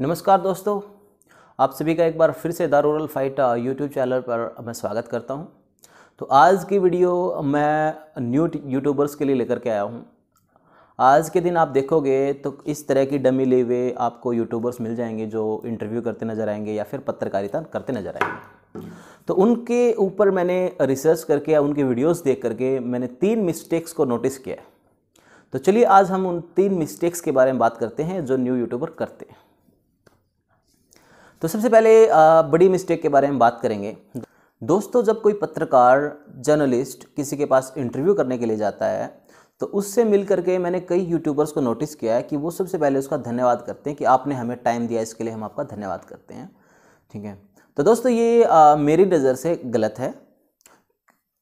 नमस्कार दोस्तों आप सभी का एक बार फिर से दारूरल फाइट यूट्यूब चैनल पर मैं स्वागत करता हूं तो आज की वीडियो मैं न्यू यूट्यूबर्स के लिए लेकर के आया हूं आज के दिन आप देखोगे तो इस तरह की डमी ले हुए आपको यूट्यूबर्स मिल जाएंगे जो इंटरव्यू करते नज़र आएंगे या फिर पत्रकारिता करते नज़र आएंगे तो उनके ऊपर मैंने रिसर्च करके या उनके वीडियोस देख करके मैंने तीन मिस्टेक्स को नोटिस किया तो चलिए आज हम उन तीन मिस्टेक्स के बारे में बात करते हैं जो न्यू यूट्यूबर करते हैं तो सबसे पहले बड़ी मिस्टेक के बारे में बात करेंगे दोस्तों जब कोई पत्रकार जर्नलिस्ट किसी के पास इंटरव्यू करने के लिए जाता है तो उससे मिल करके मैंने कई यूट्यूबर्स को नोटिस किया है कि वो सबसे पहले उसका धन्यवाद करते हैं कि आपने हमें टाइम दिया इसके लिए हम आपका धन्यवाद करते हैं ठीक है तो दोस्तों ये आ, मेरी नज़र से गलत है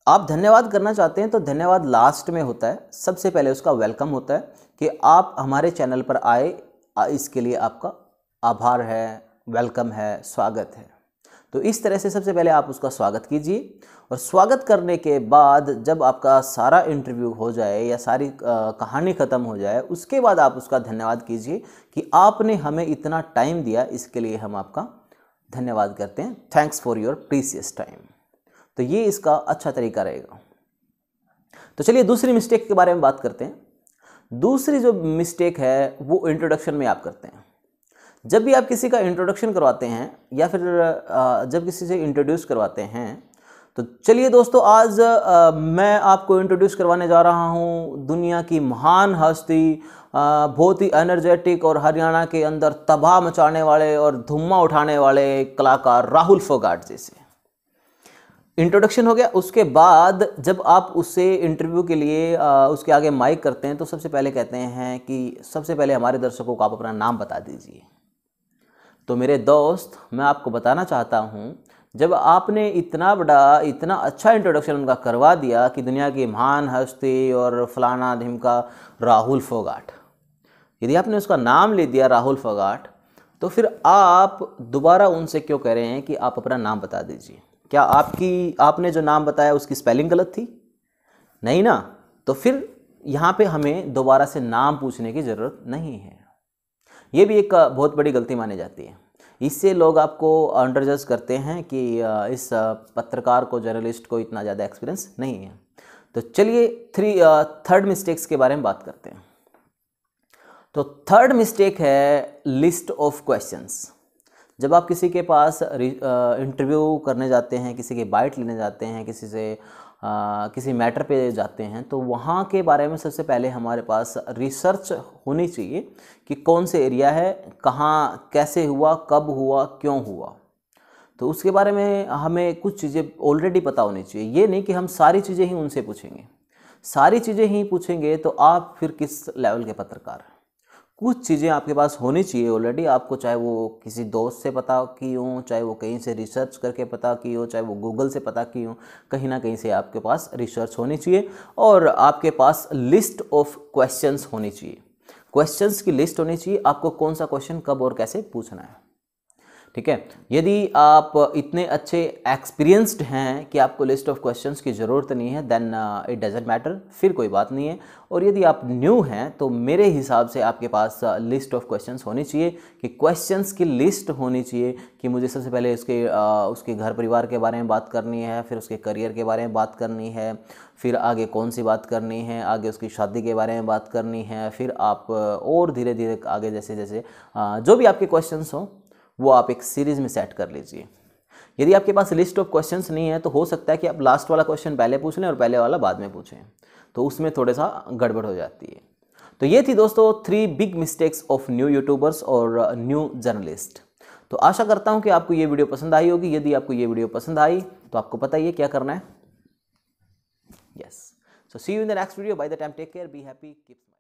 आप धन्यवाद करना चाहते हैं तो धन्यवाद लास्ट में होता है सबसे पहले उसका वेलकम होता है कि आप हमारे चैनल पर आए इसके लिए आपका आभार है वेलकम है स्वागत है तो इस तरह से सबसे पहले आप उसका स्वागत कीजिए और स्वागत करने के बाद जब आपका सारा इंटरव्यू हो जाए या सारी कहानी ख़त्म हो जाए उसके बाद आप उसका धन्यवाद कीजिए कि आपने हमें इतना टाइम दिया इसके लिए हम आपका धन्यवाद करते हैं thanks for your precious time तो ये इसका अच्छा तरीका रहेगा तो चलिए दूसरी मिस्टेक के बारे में बात करते हैं दूसरी जो मिस्टेक है वो इंट्रोडक्शन में आप करते हैं जब भी आप किसी का इंट्रोडक्शन करवाते हैं या फिर जब किसी से इंट्रोड्यूस करवाते हैं तो चलिए दोस्तों आज मैं आपको इंट्रोड्यूस करवाने जा रहा हूँ दुनिया की महान हस्ती बहुत ही एनर्जेटिक और हरियाणा के अंदर तबाह मचाने वाले और धुम्मा उठाने वाले कलाकार राहुल फोगाट जी से इंट्रोडक्शन हो गया उसके बाद जब आप उससे इंटरव्यू के लिए उसके आगे माइक करते हैं तो सबसे पहले कहते हैं कि सबसे पहले हमारे दर्शकों को आप अपना नाम बता दीजिए तो मेरे दोस्त मैं आपको बताना चाहता हूँ जब आपने इतना बड़ा इतना अच्छा इंट्रोडक्शन उनका करवा दिया कि दुनिया की महान हस्ती और फलाना धिमका राहुल फोगाट यदि आपने उसका नाम ले दिया राहुल फोगाट तो फिर आप दोबारा उनसे क्यों कह रहे हैं कि आप अपना नाम बता दीजिए क्या आपकी आपने जो नाम बताया उसकी स्पेलिंग गलत थी नहीं ना तो फिर यहाँ पे हमें दोबारा से नाम पूछने की ज़रूरत नहीं है ये भी एक बहुत बड़ी गलती मानी जाती है इससे लोग आपको अंडर जज करते हैं कि इस पत्रकार को जर्नलिस्ट को इतना ज़्यादा एक्सपीरियंस नहीं है तो चलिए थ्री थर्ड मिस्टेक्स के बारे में बात करते हैं तो थर्ड मिस्टेक है लिस्ट ऑफ क्वेश्चंस जब आप किसी के पास इंटरव्यू करने जाते हैं किसी के बाइट लेने जाते हैं किसी से आ, किसी मैटर पे जाते हैं तो वहाँ के बारे में सबसे पहले हमारे पास रिसर्च होनी चाहिए कि कौन से एरिया है कहाँ कैसे हुआ कब हुआ क्यों हुआ तो उसके बारे में हमें कुछ चीज़ें ऑलरेडी पता होनी चाहिए ये नहीं कि हम सारी चीज़ें ही उनसे पूछेंगे सारी चीज़ें ही पूछेंगे तो आप फिर किस लेवल के पत्रकार हैं कुछ चीज़ें आपके पास होनी चाहिए ऑलरेडी आपको चाहे वो किसी दोस्त से पता की हो चाहे वो कहीं से रिसर्च करके पता की हो चाहे वो गूगल से पता की हो कहीं ना कहीं से आपके पास रिसर्च होनी चाहिए और आपके पास लिस्ट ऑफ क्वेश्चंस होनी चाहिए क्वेश्चंस की लिस्ट होनी चाहिए आपको कौन सा क्वेश्चन कब और कैसे पूछना है ठीक है यदि आप इतने अच्छे एक्सपीरियंस्ड हैं कि आपको लिस्ट ऑफ क्वेश्चंस की ज़रूरत नहीं है देन इट डजेंट मैटर फिर कोई बात नहीं है और यदि आप न्यू हैं तो मेरे हिसाब से आपके पास लिस्ट ऑफ क्वेश्चंस होनी चाहिए कि क्वेश्चंस की लिस्ट होनी चाहिए कि मुझे सबसे पहले उसके आ, uh, उसके घर परिवार के बारे में बात करनी है फिर उसके करियर के बारे में बात करनी है फिर आगे कौन सी बात करनी है आगे उसकी शादी के बारे में बात करनी है फिर आप uh, और धीरे धीरे आगे जैसे जैसे uh, आ, जो भी आपके क्वेश्चंस हों वो आप एक सीरीज में सेट कर लीजिए यदि आपके पास लिस्ट ऑफ क्वेश्चन नहीं है तो हो सकता है कि आप लास्ट वाला क्वेश्चन पहले पूछ लें और पहले वाला बाद में पूछें तो उसमें थोड़ा सा गड़बड़ हो जाती है तो ये थी दोस्तों three big mistakes of new YouTubers और न्यू uh, जर्नलिस्ट तो आशा करता हूँ कि आपको ये वीडियो पसंद आई होगी यदि आपको ये वीडियो पसंद आई तो आपको पता ही है क्या करना है yes so see you in the next video bye the time take care be happy keep